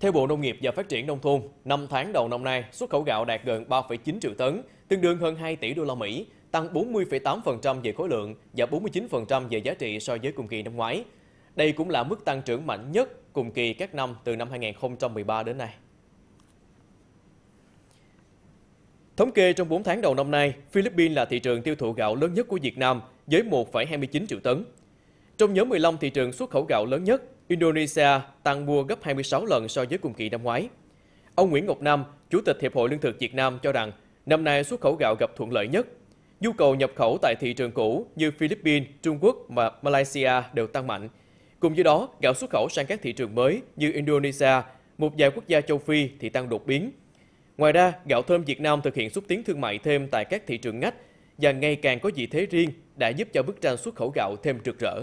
Theo Bộ Nông nghiệp và Phát triển Nông thôn, 5 tháng đầu năm nay, xuất khẩu gạo đạt gần 3,9 triệu tấn, tương đương hơn 2 tỷ đô la Mỹ, tăng 40,8% về khối lượng và 49% về giá trị so với cùng kỳ năm ngoái. Đây cũng là mức tăng trưởng mạnh nhất cùng kỳ các năm từ năm 2013 đến nay. Thống kê trong 4 tháng đầu năm nay, Philippines là thị trường tiêu thụ gạo lớn nhất của Việt Nam với 1,29 triệu tấn. Trong nhóm 15 thị trường xuất khẩu gạo lớn nhất, Indonesia tăng mua gấp 26 lần so với cùng kỳ năm ngoái. Ông Nguyễn Ngọc Nam, Chủ tịch Hiệp hội Lương thực Việt Nam cho rằng năm nay xuất khẩu gạo gặp thuận lợi nhất. Nhu cầu nhập khẩu tại thị trường cũ như Philippines, Trung Quốc và Malaysia đều tăng mạnh. Cùng với đó, gạo xuất khẩu sang các thị trường mới như Indonesia, một vài quốc gia châu Phi thì tăng đột biến. Ngoài ra, gạo thơm Việt Nam thực hiện xúc tiến thương mại thêm tại các thị trường ngách và ngày càng có vị thế riêng đã giúp cho bức tranh xuất khẩu gạo thêm rực rỡ.